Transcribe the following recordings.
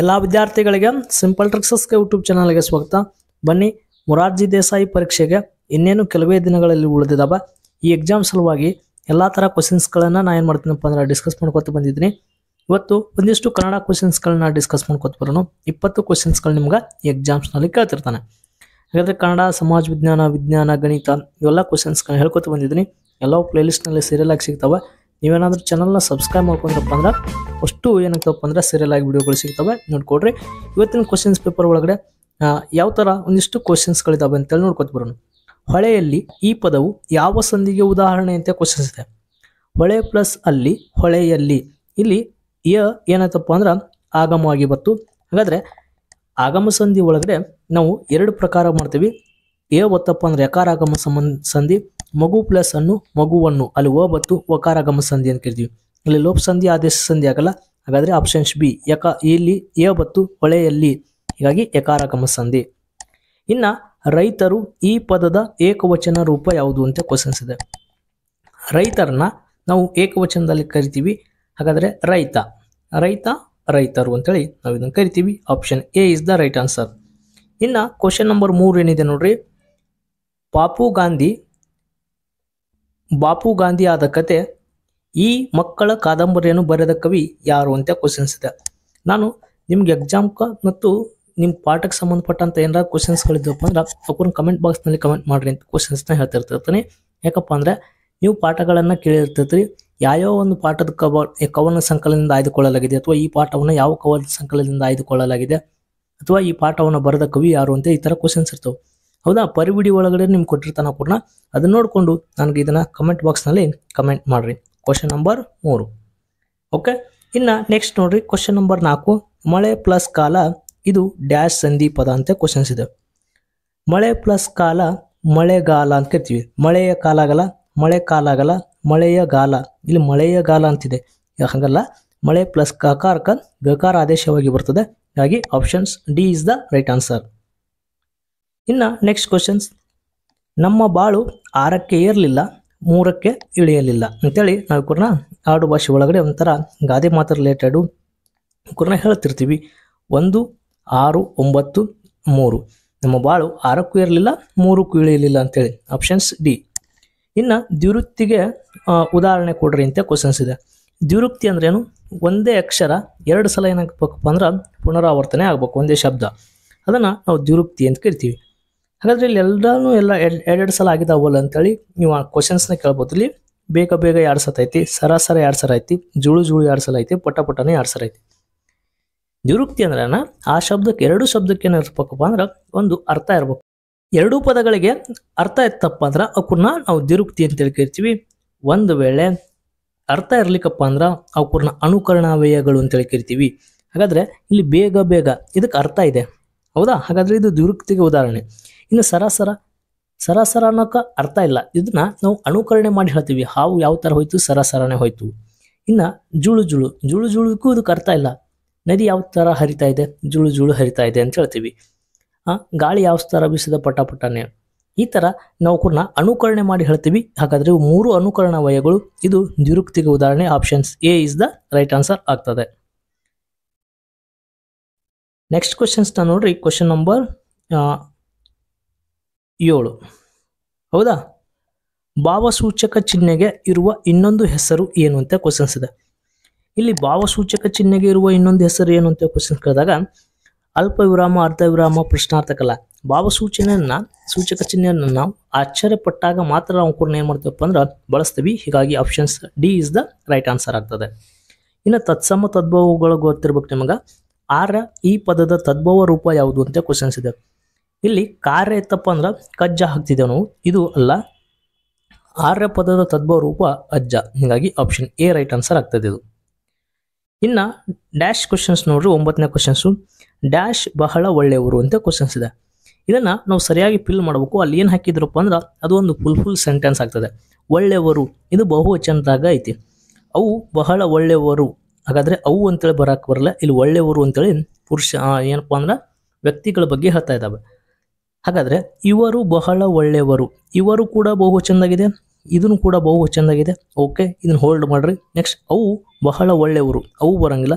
ಎಲ್ಲ ವಿದ್ಯಾರ್ಥಿಗಳಿಗೆ simple ಟ್ರಿಕ್ಸಸ್ಗೆ YouTube ಚಾನಲ್ಗೆ ಸ್ವಾಗತ ಬನ್ನಿ ಮೊರಾರ್ಜಿ ದೇಸಾಯಿ ಪರೀಕ್ಷೆಗೆ ಇನ್ನೇನು ಕೆಲವೇ ದಿನಗಳಲ್ಲಿ ಉಳಿದಿದ್ದಾವೆ ಈ ಎಕ್ಸಾಮ್ ಸಲುವಾಗಿ ಎಲ್ಲ ಥರ ಕ್ವಶನ್ಸ್ಗಳನ್ನು ನಾನು ಏನು ಮಾಡ್ತೀನಪ್ಪ ಅಂದ್ರೆ ಡಿಸ್ಕಸ್ ಮಾಡ್ಕೊತ ಬಂದಿದ್ದೀನಿ ಇವತ್ತು ಒಂದಿಷ್ಟು ಕನ್ನಡ ಕ್ವಶನ್ಸ್ಗಳನ್ನ ಡಿಸ್ಕಸ್ ಮಾಡ್ಕೊತ ಬರೋಣ ಇಪ್ಪತ್ತು ಕ್ವಶನ್ಸ್ಗಳು ನಿಮ್ಗೆ ಈ ಎಕ್ಸಾಮ್ಸ್ನಲ್ಲಿ ಕೇಳ್ತಿರ್ತಾನೆ ಹಾಗಾದರೆ ಕನ್ನಡ ಸಮಾಜ ವಿಜ್ಞಾನ ವಿಜ್ಞಾನ ಗಣಿತ ಇವೆಲ್ಲ ಕ್ವಶನ್ಸ್ಗಳನ್ನ ಹೇಳ್ಕೊತ ಬಂದಿದ್ದೀನಿ ಎಲ್ಲ ಪ್ಲೇಲಿಸ್ಟ್ನಲ್ಲಿ ಸೀರಿಯಲ್ ಆಗಿ ಸಿಗ್ತಾವೆ ನೀವೇನಾದರೂ ಚಾನಲ್ನ ಸಬ್ಸ್ಕ್ರೈಬ್ ಮಾಡ್ಕೊಂಡ್ರಪ್ಪ ಅಂದ್ರೆ ಅಷ್ಟು ಏನಾಗ್ತವಪ್ಪ ಅಂದ್ರೆ ಸೀರಿಯಲ್ ಆಗಿ ವಿಡಿಯೋಗಳು ಸಿಗ್ತವೆ ನೋಡ್ಕೊಡ್ರಿ ಇವತ್ತಿನ ಕ್ವಶನ್ಸ್ ಪೇಪರ್ ಒಳಗಡೆ ಯಾವ ಥರ ಒಂದಿಷ್ಟು ಕ್ವಶನ್ಸ್ಗಳಿದ್ದಾವೆ ಅಂತೇಳಿ ನೋಡ್ಕೊತ ಬರೋಣ ಹೊಳೆಯಲ್ಲಿ ಈ ಪದವು ಯಾವ ಸಂಧಿಗೆ ಉದಾಹರಣೆ ಅಂತ ಕ್ವಶನ್ಸ್ ಇದೆ ಹೊಳೆ ಪ್ಲಸ್ ಅಲ್ಲಿ ಹೊಳೆಯಲ್ಲಿ ಇಲ್ಲಿ ಯ ಏನಾಯ್ತಪ್ಪ ಅಂದ್ರೆ ಆಗಮವಾಗಿ ಬತ್ತು ಹಾಗಾದರೆ ಆಗಮ ಸಂಧಿ ಒಳಗಡೆ ನಾವು ಎರಡು ಪ್ರಕಾರ ಮಾಡ್ತೀವಿ ಎ ಒತ್ತಪ್ಪ ಅಂದ್ರೆ ಯಕಾರ ಆಗಮ ಸಂಬಂಧ ಸಂಧಿ ಮಗು ಪ್ಲಸ್ ಅನ್ನು ಮಗುವನ್ನು ಅಲ್ಲಿ ಓಬತ್ತು ಒಕಾರ ಗಮ ಸಂಧಿ ಅಂತ ಕರಿತೀವಿ ಇಲ್ಲಿ ಲೋಪ ಸಂಧಿ ಆದೇಶ ಸಂಧಿ ಆಗಲ್ಲ ಹಾಗಾದರೆ ಆಪ್ಷನ್ಸ್ ಬಿ ಯಕ ಇಲ್ಲಿ ಎ ಬತ್ತು ಹೊಳೆಯಲ್ಲಿ ಹೀಗಾಗಿ ಯಕಾರ ಗಮ ಸಂಧಿ ಇನ್ನು ರೈತರು ಈ ಪದದ ಏಕವಚನ ರೂಪ ಯಾವುದು ಅಂತ ಕ್ವಶನ್ಸ್ ಇದೆ ರೈತರನ್ನ ನಾವು ಏಕವಚನದಲ್ಲಿ ಕರಿತೀವಿ ಹಾಗಾದರೆ ರೈತ ರೈತ ರೈತರು ಅಂತೇಳಿ ನಾವು ಇದನ್ನು ಕರಿತೀವಿ option A is the right answer ಇನ್ನು ಕ್ವಶನ್ ನಂಬರ್ ಮೂರು ಏನಿದೆ ನೋಡ್ರಿ ಪಾಪು ಗಾಂಧಿ ಬಾಪು ಗಾಂಧಿ ಆದ ಕತೆ ಈ ಮಕ್ಕಳ ಕಾದಂಬರಿಯನ್ನು ಬರೆದ ಕವಿ ಯಾರು ಅಂತ ಕ್ವಶನ್ಸ್ ಇದೆ ನಾನು ನಿಮ್ಗೆ ಎಕ್ಸಾಮ್ ಮತ್ತು ನಿಮ್ಮ ಪಾಠಕ್ಕೆ ಸಂಬಂಧಪಟ್ಟಂತ ಏನಾರ ಕ್ವಶನ್ಸ್ಗಳಿದ್ದಪ್ಪ ಅಂದ್ರೆ ಅವ್ರನ್ನ ಕಮೆಂಟ್ ಬಾಕ್ಸ್ನಲ್ಲಿ ಕಮೆಂಟ್ ಮಾಡ್ರಿ ಅಂತ ಕ್ವಶನ್ಸ್ನ ಹೇಳ್ತಿರ್ತಿರ್ತೇನೆ ಯಾಕಪ್ಪ ಅಂದ್ರೆ ನೀವು ಪಾಠಗಳನ್ನು ಕೇಳಿರ್ತಿರ್ತೀರಿ ಯಾವ್ಯಾವ ಒಂದು ಪಾಠದ ಕವ ಕವನ ಸಂಕಲನದಿಂದ ಆಯ್ದುಕೊಳ್ಳಲಾಗಿದೆ ಅಥವಾ ಈ ಪಾಠವನ್ನು ಯಾವ ಕವನ ಸಂಕಲನದಿಂದ ಆಯ್ದುಕೊಳ್ಳಲಾಗಿದೆ ಅಥವಾ ಈ ಪಾಠವನ್ನು ಬರೆದ ಕವಿ ಯಾರು ಅಂತ ಈ ಥರ ಕ್ವಶನ್ಸ್ ಇರ್ತವೆ ಹೌದಾ ಪರ್ ವಿಡಿಯೋ ಒಳಗಡೆ ನಿಮ್ಗೆ ಕೊಟ್ಟಿರ್ತಾನ ಕೂಡ ಅದನ್ನ ನೋಡಿಕೊಂಡು ನನಗೆ ಇದನ್ನು ಕಮೆಂಟ್ ಬಾಕ್ಸ್ನಲ್ಲಿ ಕಮೆಂಟ್ ಮಾಡಿರಿ ಕ್ವಶನ್ ನಂಬರ್ ಮೂರು ಓಕೆ ಇನ್ನು ನೆಕ್ಸ್ಟ್ ನೋಡಿರಿ ಕ್ವಶನ್ ನಂಬರ್ ನಾಲ್ಕು ಮಳೆ ಪ್ಲಸ್ ಕಾಲ ಇದು ಡ್ಯಾಶ್ ಸಂಧಿ ಪದ ಅಂತ ಕ್ವಶನ್ಸ್ ಇದೆ ಮಳೆ ಪ್ಲಸ್ ಕಾಲ ಮಳೆಗಾಲ ಅಂತ ಕರಿತೀವಿ ಮಳೆಯ ಕಾಲ ಆಗಲ್ಲ ಮಳೆ ಕಾಲ ಆಗಲ್ಲ ಮಳೆಯ ಗಾಲ ಇಲ್ಲಿ ಮಳೆಯ ಗಾಲ ಅಂತಿದೆ ಹಾಗಲ್ಲ ಮಳೆ ಪ್ಲಸ್ ಗಕಾರಕ ಗಕಾರ ಆದೇಶವಾಗಿ ಬರ್ತದೆ ಹಾಗಾಗಿ options D is the right answer ಇನ್ನು ನೆಕ್ಸ್ಟ್ ಕ್ವಶನ್ಸ್ ನಮ್ಮ ಬಾಳು ಆರಕ್ಕೆ ಏರಲಿಲ್ಲ ಮೂರಕ್ಕೆ ಇಳಿಯಲಿಲ್ಲ ಅಂತೇಳಿ ನಾವು ಕೂಡ ಆಡು ಭಾಷೆ ಒಳಗಡೆ ಒಂಥರ ಗಾದೆ ಮಾತ್ರ ರಿಲೇಟೆಡು ಕೂಡ ಹೇಳ್ತಿರ್ತೀವಿ ಒಂದು ಆರು ಒಂಬತ್ತು ಮೂರು ನಮ್ಮ ಬಾಳು ಆರಕ್ಕೂ ಇರಲಿಲ್ಲ ಮೂರಕ್ಕೂ ಇಳಿಯಲಿಲ್ಲ ಅಂತೇಳಿ ಆಪ್ಷನ್ಸ್ ಡಿ ಇನ್ನು ದ್ವಿವೃತ್ತಿಗೆ ಉದಾಹರಣೆ ಕೊಡ್ರಿ ಅಂತ ಕ್ವಶನ್ಸ್ ಇದೆ ದ್ವಿವೃತ್ತಿ ಅಂದ್ರೇನು ಒಂದೇ ಅಕ್ಷರ ಎರಡು ಸಲ ಏನಾಗಬೇಕಪ್ಪ ಅಂದ್ರೆ ಪುನರಾವರ್ತನೆ ಆಗಬೇಕು ಒಂದೇ ಶಬ್ದ ಅದನ್ನು ನಾವು ದ್ವಿವೃತ್ತಿ ಅಂತ ಕರಿತೀವಿ ಹಾಗಾದರೆ ಇಲ್ಲಿ ಎಲ್ಲರೂ ಎಲ್ಲ ಎರಡೆರಡು ಸಲ ಆಗಿದಾವಲ್ಲ ಅಂತೇಳಿ ನೀವು ಆ ಕ್ವಶನ್ಸ್ನ ಕೇಳ್ಬೋದು ಇಲ್ಲಿ ಬೇಗ ಬೇಗ ಎರಡು ಸತ ಐತಿ ಸರಾಸರ ಎರಡು ಸರ ಐತಿ ಜುಳು ಜುಳು ಎರಡು ಸಲ ಐತಿ ಪಟ ಪಟನೇ ಎರಡು ಸರ ಐತಿ ನಿವೃತ್ತಿ ಅಂದ್ರೆ ಆ ಶಬ್ದಕ್ಕೆ ಎರಡು ಶಬ್ದಕ್ಕೆ ಏನಿರ್ಬೇಕಪ್ಪ ಅಂದ್ರೆ ಒಂದು ಅರ್ಥ ಇರಬೇಕು ಎರಡೂ ಪದಗಳಿಗೆ ಅರ್ಥ ಇತ್ತಪ್ಪ ಅಂದ್ರೆ ಅವಕ್ಕೂರ್ನ ನಾವು ದಿರುಕ್ತಿ ಅಂತ ಹೇಳ್ಕಿರ್ತೀವಿ ಒಂದು ವೇಳೆ ಅರ್ಥ ಇರ್ಲಿಕ್ಕಪ್ಪ ಅಂದ್ರೆ ಅನುಕರಣ ವ್ಯಯಗಳು ಅಂತೇಳಿ ಕರಿತೀವಿ ಹಾಗಾದ್ರೆ ಇಲ್ಲಿ ಬೇಗ ಬೇಗ ಇದಕ್ಕೆ ಅರ್ಥ ಇದೆ ಹೌದಾ ಹಾಗಾದರೆ ಇದು ದ್ವಿರುಕ್ತಿಗೆ ಉದಾಹರಣೆ ಇನ್ನು ಸರಾಸರ ಸರಾಸರ ಅನ್ನೋಕೆ ಅರ್ಥ ಇಲ್ಲ ಇದನ್ನ ನಾವು ಅನುಕರಣೆ ಮಾಡಿ ಹೇಳ್ತೀವಿ ಹಾವು ಯಾವ ಥರ ಹೋಯ್ತು ಸರಾಸರನೇ ಹೋಯ್ತು ಇನ್ನು ಜುಳು ಜುಳು ಜುಳು ಜುಳುಕ್ಕೂ ಇದಕ್ಕೆ ಅರ್ಥ ಇಲ್ಲ ನದಿ ಯಾವ ಥರ ಹರಿತಾ ಇದೆ ಜುಳು ಜುಳು ಹರಿತಾ ಇದೆ ಅಂತ ಹೇಳ್ತೀವಿ ಗಾಳಿ ಯಾವ ಥರ ಬೀಸಿದ ಪಟ್ಟನೇ ಈ ಥರ ನಾವು ಕೂಡ ಅನುಕರಣೆ ಮಾಡಿ ಹೇಳ್ತೀವಿ ಹಾಗಾದರೆ ಮೂರು ಅನುಕರಣ ವಯಗಳು ಇದು ನಿರುಕ್ತಿಗೆ ಉದಾಹರಣೆ options A is the right answer ಆಗ್ತದೆ ನೆಕ್ಸ್ಟ್ ಕ್ವಶನ್ಸ್ನ ನೋಡ್ರಿ ಕ್ವಶನ್ ನಂಬರ್ ಏಳು ಹೌದಾ ಭಾವಸೂಚಕ ಚಿಹ್ನೆಗೆ ಇರುವ ಇನ್ನೊಂದು ಹೆಸರು ಏನು ಅಂತ ಕ್ವಶನ್ಸ್ ಇದೆ ಇಲ್ಲಿ ಭಾವಸೂಚಕ ಚಿಹ್ನೆಗೆ ಇರುವ ಇನ್ನೊಂದು ಹೆಸರು ಏನು ಅಂತ ಕ್ವಶನ್ ಕೇಳಿದಾಗ ಅಲ್ಪ ವಿರಾಮ ಅರ್ಧ ವಿರಾಮ ಪ್ರಶ್ನಾರ್ಥಕಲ್ಲ ಭಾವಸೂಚನೆಯನ್ನ ಸೂಚಕ ಚಿಹ್ನೆಯನ್ನು ನಾವು ಆಶ್ಚರ್ಯಪಟ್ಟಾಗ ಮಾತ್ರ ನಾವು ಕೂಡ ಏನು ಮಾಡ್ತೀವಪ್ಪ ಅಂದ್ರೆ ಬಳಸ್ತೀವಿ ಹೀಗಾಗಿ options D is the right answer ಆಗ್ತದೆ ಇನ್ನು ತತ್ಸಮ ತದ್ಭವಗಳು ಗೊತ್ತಿರ್ಬೇಕು ನಿಮಗೆ ಆರ ಈ ಪದದ ತದ್ಭವ ರೂಪ ಯಾವುದು ಅಂತ ಕ್ವಶನ್ಸ್ ಇದೆ ಇಲ್ಲಿ ಕಾರ್ಯ ಎತ್ತಪ್ಪ ಅಂದ್ರೆ ಕಜ್ಜ ಹಾಕ್ತಿದ್ದೇವೆ ನಾವು ಇದು ಅಲ್ಲ ಆರ್ಯ ಪದದ ತದ್ಭವ ರೂಪ ಅಜ್ಜ ಹೀಗಾಗಿ ಆಪ್ಷನ್ ಎ ರೈಟ್ ಆನ್ಸರ್ ಆಗ್ತದೆ ಇದು ಇನ್ನು ಡ್ಯಾಶ್ ಕ್ವಶನ್ಸ್ ನೋಡ್ರಿ ಒಂಬತ್ತನೇ ಕ್ವಶನ್ಸು ಡ್ಯಾಶ್ ಬಹಳ ಒಳ್ಳೆಯವರು ಅಂತ ಕ್ವಶನ್ಸ್ ಇದೆ ಇದನ್ನು ನಾವು ಸರಿಯಾಗಿ ಫಿಲ್ ಮಾಡಬೇಕು ಅಲ್ಲಿ ಏನು ಹಾಕಿದ್ರಪ್ಪ ಅಂದ್ರೆ ಅದು ಒಂದು ಫುಲ್ ಫುಲ್ ಸೆಂಟೆನ್ಸ್ ಆಗ್ತದೆ ಒಳ್ಳೆಯವರು ಇದು ಬಹುವಚನದಾಗ ಐತಿ ಅವು ಬಹಳ ಒಳ್ಳೆಯವರು ಹಾಗಾದರೆ ಅವು ಅಂತೇಳಿ ಬರಕ್ಕೆ ಬರಲ್ಲ ಇಲ್ಲಿ ಒಳ್ಳೆಯವರು ಅಂತೇಳಿ ಪುರುಷ ಏನಪ್ಪ ಅಂದ್ರೆ ವ್ಯಕ್ತಿಗಳ ಬಗ್ಗೆ ಹೇಳ್ತಾ ಇದ್ದಾವೆ ಹಾಗಾದರೆ ಇವರು ಬಹಳ ಒಳ್ಳೆಯವರು ಇವರು ಕೂಡ ಬಹು ಚೆಂದಾಗಿದೆ ಇದನ್ನು ಕೂಡ ಬಹು ಚೆಂದಾಗಿದೆ ಓಕೆ ಇದನ್ನು ಹೋಲ್ಡ್ ಮಾಡಿರಿ ನೆಕ್ಸ್ಟ್ ಅವು ಬಹಳ ಒಳ್ಳೆಯವರು ಅವು ಬರೋಂಗಿಲ್ಲ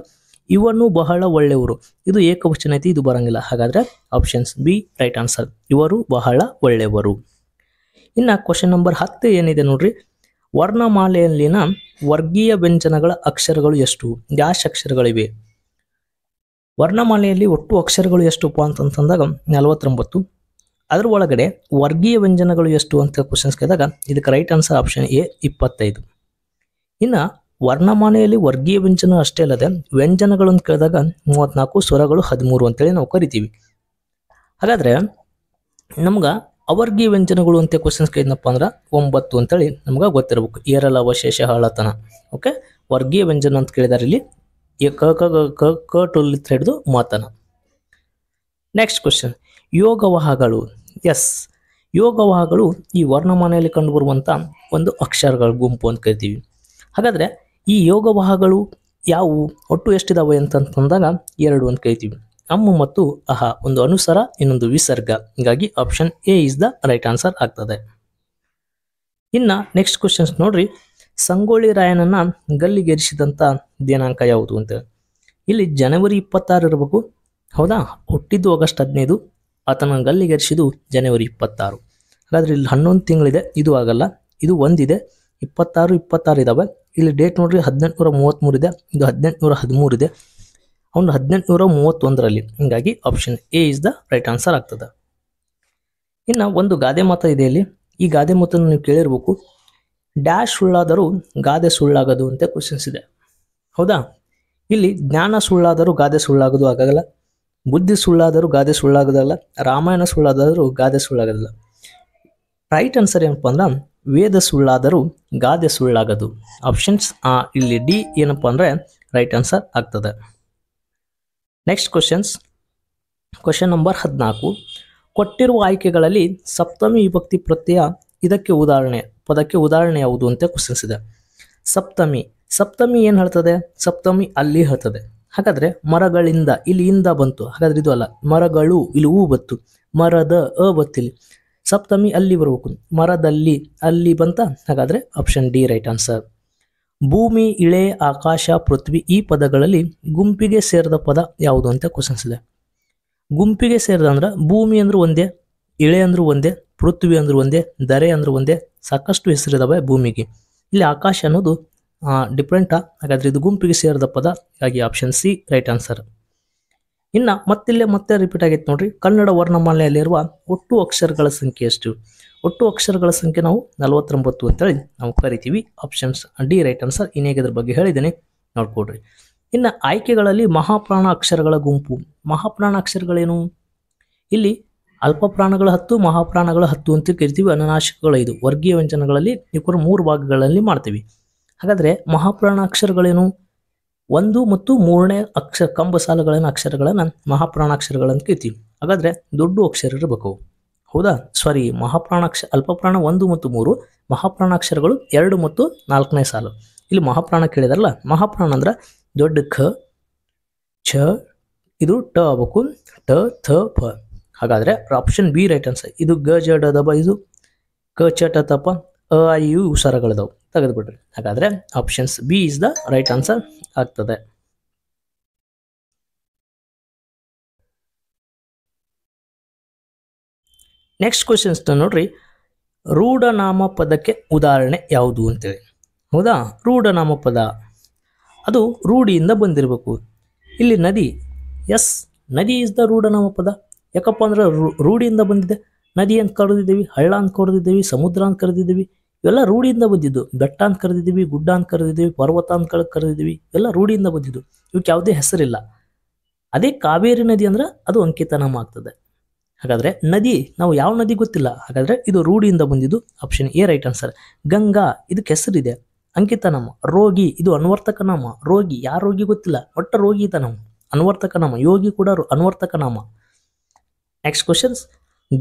ಇವನು ಬಹಳ ಒಳ್ಳೆಯವರು ಇದು ಏಕವಚನ ಐತಿ ಇದು ಬರೋಂಗಿಲ್ಲ ಹಾಗಾದರೆ ಆಪ್ಷನ್ಸ್ ಬಿ ರೈಟ್ ಆನ್ಸರ್ ಇವರು ಬಹಳ ಒಳ್ಳೆಯವರು ಇನ್ನು ಕ್ವಶನ್ ನಂಬರ್ ಹತ್ತು ಏನಿದೆ ನೋಡ್ರಿ ವರ್ಣಮಾಲೆಯಲ್ಲಿನ ವರ್ಗೀಯ ವ್ಯಂಜನಗಳ ಅಕ್ಷರಗಳು ಎಷ್ಟು ಡ್ಯಾಶ್ ಅಕ್ಷರಗಳಿವೆ ವರ್ಣಮಾಲೆಯಲ್ಲಿ ಒಟ್ಟು ಅಕ್ಷರಗಳು ಎಷ್ಟುಪ್ಪ ಅಂತಂದಾಗ ನಲವತ್ತೊಂಬತ್ತು ಅದರ ಒಳಗಡೆ ವರ್ಗೀಯ ವ್ಯಂಜನಗಳು ಎಷ್ಟು ಅಂತ ಕ್ವಶನ್ಸ್ ಕೇಳಿದಾಗ ಇದಕ್ಕೆ ರೈಟ್ ಆನ್ಸರ್ ಆಪ್ಷನ್ ಎ ಇಪ್ಪತ್ತೈದು ಇನ್ನು ವರ್ಣಮಾಲೆಯಲ್ಲಿ ವರ್ಗೀಯ ವ್ಯಂಜನ ಅಷ್ಟೇ ಅಲ್ಲದೆ ವ್ಯಂಜನಗಳನ್ನು ಕೇಳಿದಾಗ ಮೂವತ್ತ್ನಾಲ್ಕು ಸ್ವರಗಳು ಹದಿಮೂರು ಅಂತೇಳಿ ನಾವು ಕರಿತೀವಿ ಹಾಗಾದರೆ ನಮ್ಗೆ ಅವರ್ಗಿ ವ್ಯಂಜನಗಳು ಅಂತ ಕ್ವಶನ್ಸ್ಗೆ ಏನಪ್ಪ ಅಂದ್ರೆ ಒಂಬತ್ತು ಅಂತೇಳಿ ನಮ್ಗೆ ಗೊತ್ತಿರಬೇಕು ಏರಲ ಅವಶೇಷ ಹಳತನ ಓಕೆ ವರ್ಗೀಯ ವ್ಯಂಜನ ಅಂತ ಕೇಳಿದಾರೆ ಇಲ್ಲಿ ಕ ಕ ಕ ಹಿಡಿದು ಮಾತನ ನೆಕ್ಸ್ಟ್ ಕ್ವಶನ್ ಯೋಗವಾಹಗಳು ಎಸ್ ಯೋಗವಾಹಗಳು ಈ ಕಂಡು ಕಂಡುಬರುವಂಥ ಒಂದು ಅಕ್ಷರಗಳ ಗುಂಪು ಅಂತ ಕರಿತೀವಿ ಹಾಗಾದರೆ ಈ ಯೋಗವಾಹಗಳು ಯಾವುವು ಒಟ್ಟು ಎಷ್ಟಿದಾವೆ ಅಂತಂದಾಗ ಎರಡು ಅಂತ ಕರಿತೀವಿ ಅಮ್ಮು ಮತ್ತು ಅಹ ಒಂದು ಅನುಸರ ಇನ್ನೊಂದು ವಿಸರ್ಗ ಹೀಗಾಗಿ option A is the right answer ಆಗ್ತದೆ ಇನ್ನ ನೆಕ್ಸ್ಟ್ ಕ್ವಶನ್ಸ್ ನೋಡ್ರಿ ಸಂಗೊಳ್ಳಿ ರಾಯನನ್ನ ಗಲ್ಲಿಗೇರಿಸಿದಂತ ದಿನಾಂಕ ಯಾವುದು ಅಂತ ಇಲ್ಲಿ ಜನವರಿ ಇಪ್ಪತ್ತಾರು ಇರಬೇಕು ಹೌದಾ ಹುಟ್ಟಿದ್ದು ಆಗಸ್ಟ್ ಹದಿನೈದು ಆತನ ಗಲ್ಲಿಗೇರಿಸಿದ್ದು ಜನವರಿ ಇಪ್ಪತ್ತಾರು ಹಾಗಾದ್ರೆ ಇಲ್ಲಿ ಹನ್ನೊಂದು ತಿಂಗಳಿದೆ ಇದು ಆಗಲ್ಲ ಇದು ಒಂದಿದೆ ಇಪ್ಪತ್ತಾರು ಇಪ್ಪತ್ತಾರು ಇದಾವೆ ಇಲ್ಲಿ ಡೇಟ್ ನೋಡ್ರಿ ಹದಿನೆಂಟುನೂರ ಮೂರು ಇದೆ ಇದು ಹದಿನೆಂಟುನೂರ ಹದಿಮೂರು ಇದೆ ಅವನು ಹದಿನೆಂಟುನೂರ ಮೂವತ್ತೊಂದರಲ್ಲಿ ಹೀಗಾಗಿ option A is the right answer ಆಗ್ತದೆ ಇನ್ನು ಒಂದು ಗಾದೆ ಮಾತ ಇದೆ ಇಲ್ಲಿ ಈ ಗಾದೆ ಮಾತನ್ನು ನೀವು ಕೇಳಿರ್ಬೇಕು ಡ್ಯಾಶ್ ಸುಳ್ಳಾದರೂ ಗಾದೆ ಸುಳ್ಳಾಗದು ಅಂತ ಕ್ವಶನ್ಸ್ ಇದೆ ಹೌದಾ ಇಲ್ಲಿ ಜ್ಞಾನ ಸುಳ್ಳಾದರೂ ಗಾದೆ ಸುಳ್ಳಾಗದು ಆಗೋಲ್ಲ ಬುದ್ಧಿ ಸುಳ್ಳಾದರೂ ಗಾದೆ ಸುಳ್ಳಾಗೋದಲ್ಲ ರಾಮಾಯಣ ಸುಳ್ಳಾದರೂ ಗಾದೆ ಸುಳ್ಳಾಗೋದಿಲ್ಲ ರೈಟ್ ಆನ್ಸರ್ ಏನಪ್ಪ ಅಂದ್ರೆ ವೇದ ಸುಳ್ಳಾದರೂ ಗಾದೆ ಸುಳ್ಳಾಗದು ಆಪ್ಷನ್ಸ್ ಇಲ್ಲಿ ಡಿ ಏನಪ್ಪ ಅಂದರೆ ರೈಟ್ ಆನ್ಸರ್ ಆಗ್ತದೆ ನೆಕ್ಸ್ಟ್ ಕ್ವಶನ್ಸ್ ಕ್ವಶನ್ ನಂಬರ್ ಹದಿನಾಲ್ಕು ಕೊಟ್ಟಿರುವ ಆಯ್ಕೆಗಳಲ್ಲಿ ಸಪ್ತಮಿ ವಿಭಕ್ತಿ ಪ್ರತ್ಯಯ ಇದಕ್ಕೆ ಉದಾಹರಣೆ ಪದಕ್ಕೆ ಉದಾಹರಣೆ ಯಾವುದು ಅಂತ ಕ್ವಶನ್ಸ್ ಇದೆ ಸಪ್ತಮಿ ಸಪ್ತಮಿ ಏನು ಹೇಳ್ತದೆ ಸಪ್ತಮಿ ಅಲ್ಲಿ ಹೇಳ್ತದೆ ಹಾಗಾದರೆ ಮರಗಳಿಂದ ಇಲ್ಲಿ ಬಂತು ಹಾಗಾದ್ರೆ ಇದು ಅಲ್ಲ ಮರಗಳು ಇಲ್ಲಿ ಹೂ ಬತ್ತು ಮರದ ಅ ಬತ್ತಿಲ್ಲಿ ಸಪ್ತಮಿ ಅಲ್ಲಿ ಬರಬೇಕು ಮರದಲ್ಲಿ ಅಲ್ಲಿ ಬಂತ ಹಾಗಾದರೆ ಆಪ್ಷನ್ ಡಿ ರೈಟ್ ಆನ್ಸರ್ ಭೂಮಿ ಇಳೆ ಆಕಾಶ ಪೃಥ್ವಿ ಈ ಪದಗಳಲ್ಲಿ ಗುಂಪಿಗೆ ಸೇರಿದ ಪದ ಯಾವುದು ಅಂತ ಕ್ವಶನ್ಸ್ ಇದೆ ಗುಂಪಿಗೆ ಸೇರಿದ ಅಂದ್ರೆ ಭೂಮಿ ಅಂದ್ರೆ ಒಂದೇ ಇಳೆ ಅಂದ್ರೂ ಒಂದೇ ಪೃಥ್ವಿ ಅಂದ್ರೆ ಒಂದೇ ದರೆ ಅಂದ್ರೆ ಒಂದೇ ಸಾಕಷ್ಟು ಹೆಸರಿದವೆ ಭೂಮಿಗೆ ಇಲ್ಲಿ ಆಕಾಶ ಅನ್ನೋದು ಡಿಫ್ರೆಂಟಾ ಹಾಗಾದ್ರೆ ಇದು ಗುಂಪಿಗೆ ಸೇರಿದ ಪದ ಹಾಗಾಗಿ ಆಪ್ಷನ್ ಸಿ ರೈಟ್ ಆನ್ಸರ್ ಇನ್ನು ಮತ್ತಿಲ್ಲೇ ಮತ್ತೆ ರಿಪೀಟ್ ಆಗೈತೆ ನೋಡ್ರಿ ಕನ್ನಡ ವರ್ಣಮಾಲೆಯಲ್ಲಿರುವ ಒಟ್ಟು ಅಕ್ಷರಗಳ ಸಂಖ್ಯೆ ಎಷ್ಟು ಒಟ್ಟು ಅಕ್ಷರಗಳ ಸಂಖ್ಯೆ ನಾವು ನಲವತ್ತೊಂಬತ್ತು ಅಂತೇಳಿ ನಾವು ಕರಿತೀವಿ ಆಪ್ಷನ್ಸ್ ಡಿ ರೈಟ್ ಆನ್ಸರ್ ಇದ್ರ ಬಗ್ಗೆ ಹೇಳಿದ್ದೀನಿ ನೋಡ್ಕೊಡ್ರಿ ಇನ್ನು ಆಯ್ಕೆಗಳಲ್ಲಿ ಮಹಾಪ್ರಾಣ ಅಕ್ಷರಗಳ ಗುಂಪು ಮಹಾಪ್ರಾಣ ಅಕ್ಷರಗಳೇನು ಇಲ್ಲಿ ಅಲ್ಪಪ್ರಾಣಗಳ ಹತ್ತು ಮಹಾಪ್ರಾಣಗಳ ಹತ್ತು ಅಂತ ಕರಿತೀವಿ ಅನುನಾಶಕಗಳು ಐದು ವರ್ಗೀಯ ವ್ಯಂಜನಗಳಲ್ಲಿ ಇವರು ಮೂರು ಭಾಗಗಳಲ್ಲಿ ಮಾಡ್ತೀವಿ ಹಾಗಾದರೆ ಮಹಾಪ್ರಾಣ ಅಕ್ಷರಗಳೇನು ಒಂದು ಮತ್ತು ಮೂರನೇ ಅಕ್ಷರ ಕಂಬ ಸಾಲುಗಳನ್ನು ಅಕ್ಷರಗಳನ್ನು ಮಹಾಪ್ರಾಣಾಕ್ಷರಗಳನ್ನು ಕೇಳ್ತೀವಿ ಹಾಗಾದರೆ ದೊಡ್ಡ ಅಕ್ಷರ ಇರಬೇಕು ಹೌದಾ ಸಾರಿ ಮಹಾಪ್ರಾಣಾಕ್ಷ ಅಲ್ಪಪ್ರಾಣ ಒಂದು ಮತ್ತು ಮೂರು ಮಹಾಪ್ರಾಣಾಕ್ಷರಗಳು ಎರಡು ಮತ್ತು ನಾಲ್ಕನೇ ಸಾಲು ಇಲ್ಲಿ ಮಹಾಪ್ರಾಣ ಕೇಳಿದಾರಲ್ಲ ಮಹಾಪ್ರಾಣ ಅಂದ್ರೆ ದೊಡ್ಡ ಖ ಛ ಇದು ಟ ಆಗಬೇಕು ಟ ಥ ಫ ಹಾಗಾದರೆ ಆಪ್ಷನ್ ಬಿ ರೈಟ್ ಆನ್ಸರ್ ಇದು ಗ ಜ ಡ ದಬ ಇದು ಕ ಚ ಟ ತಪ ಅ ಐ ಯು ಉಸಾರಗಳಿದಾವೆ ತೆಗೆದುಬಿಡ್ರಿ ಹಾಗಾದರೆ options B is the right answer ಆಗ್ತದೆ ನೆಕ್ಸ್ಟ್ ಕ್ವಶನ್ಸ್ ನೋಡ್ರಿ ರೂಢನಾಮ ಪದಕ್ಕೆ ಉದಾಹರಣೆ ಯಾವುದು ಅಂತೇಳಿ ಹೌದಾ ರೂಢನಾಮ ಪದ ಅದು ರೂಢಿಯಿಂದ ಬಂದಿರಬೇಕು ಇಲ್ಲಿ ನದಿ ಎಸ್ ನದಿ ಇಸ್ ದ ರೂಢನಾಮ ಪದ ಯಾಕಪ್ಪ ಅಂದ್ರೆ ರೂಢಿಯಿಂದ ಬಂದಿದೆ ನದಿ ಅಂತ ಕರೆದಿದ್ದೀವಿ ಹಳ್ಳ ಅಂತ ಕರೆದಿದ್ದೀವಿ ಸಮುದ್ರ ಅಂತ ಕರೆದಿದ್ದೀವಿ ಇವೆಲ್ಲ ರೂಢಿಯಿಂದ ಬಂದಿದ್ದು ಬೆಟ್ಟ ಅಂತ ಕರೆದಿದ್ದೀವಿ ಗುಡ್ಡ ಅಂತ ಕರೆದಿದ್ದೀವಿ ಪರ್ವತ ಅಂತ ಕರೆದಿದ್ದೀವಿ ಇವೆಲ್ಲ ರೂಢಿಯಿಂದ ಬಂದಿದ್ದು ಇವಕ್ಕೆ ಯಾವುದೇ ಹೆಸರಿಲ್ಲ ಅದೇ ಕಾವೇರಿ ನದಿ ಅಂದ್ರೆ ಅದು ಅಂಕಿತನಾಮ ಆಗ್ತದೆ ಹಾಗಾದ್ರೆ ನದಿ ನಾವು ಯಾವ ನದಿ ಗೊತ್ತಿಲ್ಲ ಹಾಗಾದ್ರೆ ಇದು ರೂಢಿಯಿಂದ ಬಂದಿದ್ದು option A right answer Ganga ಇದಕ್ಕೆ ಹೆಸರಿದೆ ಅಂಕಿತನಾಮ ರೋಗಿ ಇದು ಅನ್ವರ್ತಕ ನಾಮ ರೋಗಿ ಯಾರ ರೋಗಿ ಗೊತ್ತಿಲ್ಲ ಒಟ್ಟ ರೋಗಿ ನಾಮ ಅನ್ವರ್ತಕ ನಾಮ ಯೋಗಿ ಕೂಡ ಅನ್ವರ್ತಕ ನಾಮ ನೆಕ್ಸ್ಟ್ ಕ್ವಶನ್ಸ್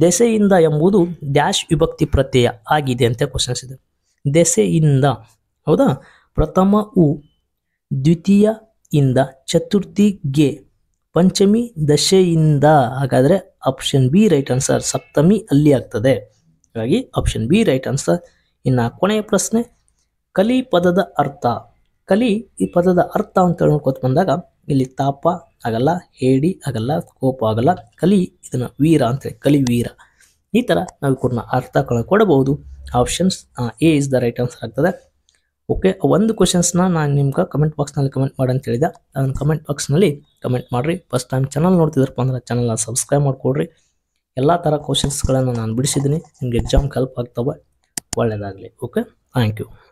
ದೆಸೆಯಿಂದ ಎಂಬುದು ಡ್ಯಾಶ್ ವಿಭಕ್ತಿ ಪ್ರತ್ಯಯ ಆಗಿದೆ ಅಂತ ಕ್ವಶನ್ಸ್ ಇದೆ ದೆಸೆಯಿಂದ ಹೌದಾ ಪ್ರಥಮ ಉ ದ್ವಿತೀಯ ಇಂದ ಚತುರ್ಥಿ ಗೆ ಪಂಚಮಿ ದಶೆಯಿಂದ ಹಾಗಾದರೆ ಆಪ್ಷನ್ ಬಿ ರೈಟ್ ಆನ್ಸರ್ ಸಪ್ತಮಿ ಅಲ್ಲಿ ಆಗ್ತದೆ ಹಾಗಾಗಿ ಆಪ್ಷನ್ ಬಿ ರೈಟ್ ಆನ್ಸರ್ ಇನ್ನು ಕೊನೆಯ ಪ್ರಶ್ನೆ ಕಲಿ ಪದದ ಅರ್ಥ ಕಲಿ ಈ ಪದದ ಅರ್ಥ ಅಂತ ನೋಡ್ಕೊತ ಬಂದಾಗ ಇಲ್ಲಿ ತಾಪ ಆಗಲ್ಲ ಹೇಡಿ ಆಗಲ್ಲ ಕೋಪ ಆಗಲ್ಲ ಕಲಿ ಇದನ್ನ ವೀರ ಅಂತೇಳಿ ಕಲಿ ವೀರ ಈ ಥರ ನಾವು ಕೂಡ ಅರ್ಥ ಕೊಡಬಹುದು options A is the right answer ಆಗ್ತದೆ ಓಕೆ ಒಂದು ಕ್ವಶನ್ಸ್ನ ನಾನು ನಿಮ್ಗೆ ಕಮೆಂಟ್ ಬಾಕ್ಸ್ನಲ್ಲಿ ಕಮೆಂಟ್ ಮಾಡಿ ಅಂತ ಹೇಳಿದೆ ಅದನ್ನು ಕಮೆಂಟ್ ಬಾಕ್ಸ್ನಲ್ಲಿ ಕಮೆಂಟ್ ಮಾಡಿರಿ ಫಸ್ಟ್ ಟೈಮ್ ಚಾನಲ್ ನೋಡ್ತಿದ್ರಪ್ಪ ಅಂದ್ರೆ ಚಾನಲ್ನ ಸಬ್ಸ್ಕ್ರೈಬ್ ಮಾಡಿಕೊಡ್ರಿ ಎಲ್ಲ ಥರ ಕ್ವಶನ್ಸ್ಗಳನ್ನು ನಾನು ಬಿಡಿಸಿದ್ದೀನಿ ನಿಮಗೆ ಎಕ್ಸಾಮ್ ಹೆಲ್ಪ್ ಆಗ್ತವೆ ಒಳ್ಳೆಯದಾಗಲಿ ಓಕೆ ಥ್ಯಾಂಕ್ ಯು